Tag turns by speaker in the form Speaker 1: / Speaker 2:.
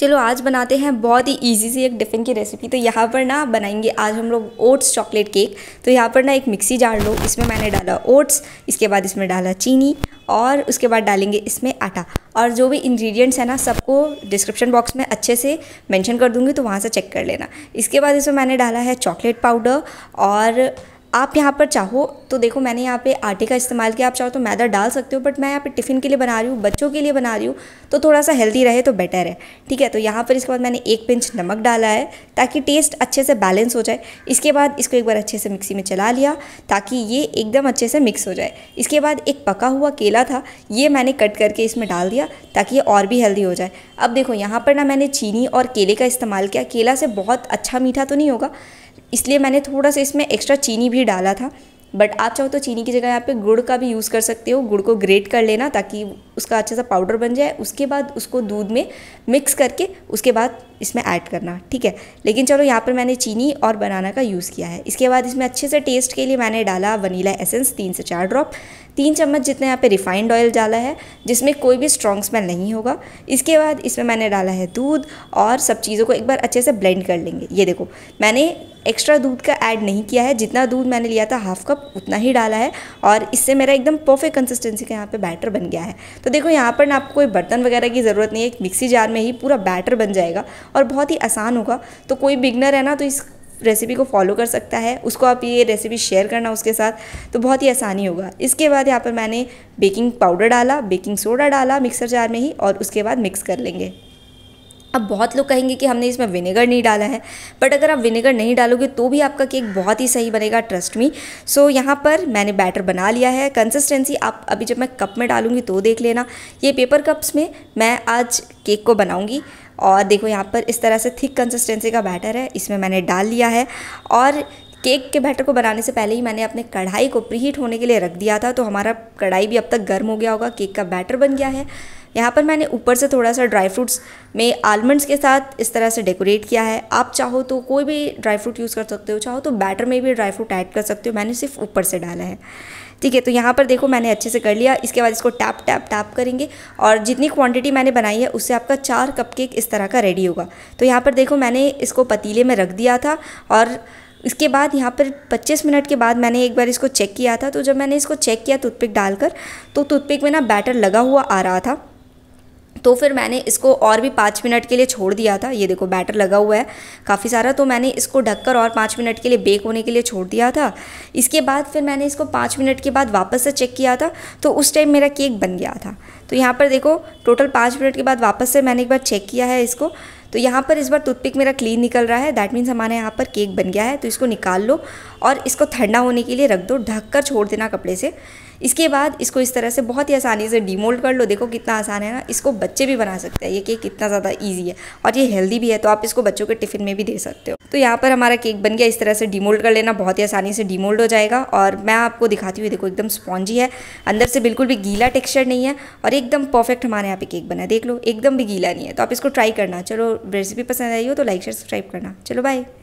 Speaker 1: चलो आज बनाते हैं बहुत ही ईजी सी एक टिफ़िन की रेसिपी तो यहाँ पर ना बनाएंगे आज हम लोग ओट्स चॉकलेट केक तो यहाँ पर ना एक मिक्सी जार लो इसमें मैंने डाला ओट्स इसके बाद इसमें डाला चीनी और उसके बाद डालेंगे इसमें आटा और जो भी इंग्रेडिएंट्स हैं ना सबको डिस्क्रिप्शन बॉक्स में अच्छे से मेंशन कर दूंगी तो वहाँ से चेक कर लेना इसके बाद इसमें मैंने डाला है चॉकलेट पाउडर और आप यहाँ पर चाहो तो देखो मैंने यहाँ पे आटे का इस्तेमाल किया आप चाहो तो मैदा डाल सकते हो बट मैं यहाँ पे टिफ़िन के लिए बना रही हूँ बच्चों के लिए बना रही हूँ तो थोड़ा सा हेल्दी रहे तो बेटर है ठीक है तो यहाँ पर इसके बाद मैंने एक पिंच नमक डाला है ताकि टेस्ट अच्छे से बैलेंस हो जाए इसके बाद इसको एक बार अच्छे से मिक्सी में चला लिया ताकि ये एकदम अच्छे से मिक्स हो जाए इसके बाद एक पका हुआ केला था ये मैंने कट करके इसमें डाल दिया ताकि ये और भी हेल्दी हो जाए अब देखो यहाँ पर ना मैंने चीनी और केले का इस्तेमाल किया केला से बहुत अच्छा मीठा तो नहीं होगा इसलिए मैंने थोड़ा सा इसमें एक्स्ट्रा चीनी भी डाला था बट आप चाहो तो चीनी की जगह यहाँ पे गुड़ का भी यूज़ कर सकते हो गुड़ को ग्रेट कर लेना ताकि उसका अच्छे सा पाउडर बन जाए उसके बाद उसको दूध में मिक्स करके उसके बाद इसमें ऐड करना ठीक है लेकिन चलो यहाँ पर मैंने चीनी और बनाना का यूज़ किया है इसके बाद इसमें अच्छे से टेस्ट के लिए मैंने डाला वनीला एसेंस तीन से चार ड्रॉप तीन चम्मच जितने यहाँ पे रिफाइंड ऑयल डाला है जिसमें कोई भी स्ट्रॉन्ग स्मेल नहीं होगा इसके बाद इसमें मैंने डाला है दूध और सब चीज़ों को एक बार अच्छे से ब्लेंड कर लेंगे ये देखो मैंने एक्स्ट्रा दूध का ऐड नहीं किया है जितना दूध मैंने लिया था हाफ कप उतना ही डाला है और इससे मेरा एकदम परफेक्ट कंसिस्टेंसी का यहाँ पे बैटर बन गया है तो देखो यहाँ पर ना आपको कोई बर्तन वगैरह की ज़रूरत नहीं है एक मिक्सी जार में ही पूरा बैटर बन जाएगा और बहुत ही आसान होगा तो कोई बिगनर है ना तो इस रेसिपी को फॉलो कर सकता है उसको आप ये रेसिपी शेयर करना उसके साथ तो बहुत ही आसानी होगा इसके बाद यहाँ पर मैंने बेकिंग पाउडर डाला बेकिंग सोडा डाला मिक्सर जार में ही और उसके बाद मिक्स कर लेंगे अब बहुत लोग कहेंगे कि हमने इसमें विनेगर नहीं डाला है बट अगर आप विनेगर नहीं डालोगे तो भी आपका केक बहुत ही सही बनेगा ट्रस्ट मी सो so, यहाँ पर मैंने बैटर बना लिया है कंसिस्टेंसी आप अभी जब मैं कप में डालूंगी तो देख लेना ये पेपर कप्स में मैं आज केक को बनाऊँगी और देखो यहाँ पर इस तरह से थिक कंसिस्टेंसी का बैटर है इसमें मैंने डाल लिया है और केक के बैटर को बनाने से पहले ही मैंने अपने कढ़ाई को प्रीहीट होने के लिए रख दिया था तो हमारा कढ़ाई भी अब तक गर्म हो गया होगा केक का बैटर बन गया है यहाँ पर मैंने ऊपर से थोड़ा सा ड्राई फ्रूट्स में आलमंड्स के साथ इस तरह से डेकोरेट किया है आप चाहो तो कोई भी ड्राई फ्रूट यूज़ कर सकते हो चाहो तो बैटर में भी ड्राई फ्रूट ऐड कर सकते हो मैंने सिर्फ ऊपर से डाला है ठीक है तो यहाँ पर देखो मैंने अच्छे से कर लिया इसके बाद इसको टैप टैप टैप करेंगे और जितनी क्वांटिटी मैंने बनाई है उससे आपका चार कप केक इस तरह का रेडी होगा तो यहाँ पर देखो मैंने इसको पतीले में रख दिया था और इसके बाद यहाँ पर 25 मिनट के बाद मैंने एक बार इसको चेक किया था तो जब मैंने इसको चेक किया टूथपिक डालकर तो टूथपिक में ना बैटर लगा हुआ आ रहा था तो फिर मैंने इसको और भी पाँच मिनट के लिए छोड़ दिया था ये देखो बैटर लगा हुआ है काफ़ी सारा तो मैंने इसको ढककर और पाँच मिनट के लिए बेक होने के लिए छोड़ दिया था इसके बाद फिर मैंने इसको पाँच मिनट के बाद वापस से चेक किया था तो उस टाइम मेरा केक बन गया था तो यहाँ पर देखो टोटल पाँच मिनट के बाद वापस से मैंने एक बार चेक किया है इसको तो यहाँ पर इस बार टूथपिक मेरा क्लीन निकल रहा है दैट मीन्स हमारे यहाँ पर केक बन गया है तो इसको निकाल लो और इसको ठंडा होने के लिए रख दो ढक कर छोड़ देना कपड़े से इसके बाद इसको इस तरह से बहुत ही आसानी से डीमोल्ड कर लो देखो कितना आसान है ना इसको बच्चे भी बना सकते हैं ये केक कितना ज़्यादा ईजी है और ये हेल्दी भी है तो आप इसको बच्चों के टिफ़िन में भी दे सकते हो तो यहाँ पर हमारा केक बन गया इस तरह से डीमोल्ड कर लेना बहुत ही आसानी से डीमोल्ड हो जाएगा और मैं आपको दिखाती हुई देखो एकदम स्पॉन्जी है अंदर से बिल्कुल भी गीला टेक्सचर नहीं है और एकदम परफेक्ट हमारे यहाँ पे केक बना है देख लो एकदम भी गीला नहीं है तो आप इसको ट्राई करना चलो रेसिपी पसंद आई हो तो लाइक शेयर सब्सक्राइब करना चलो बाय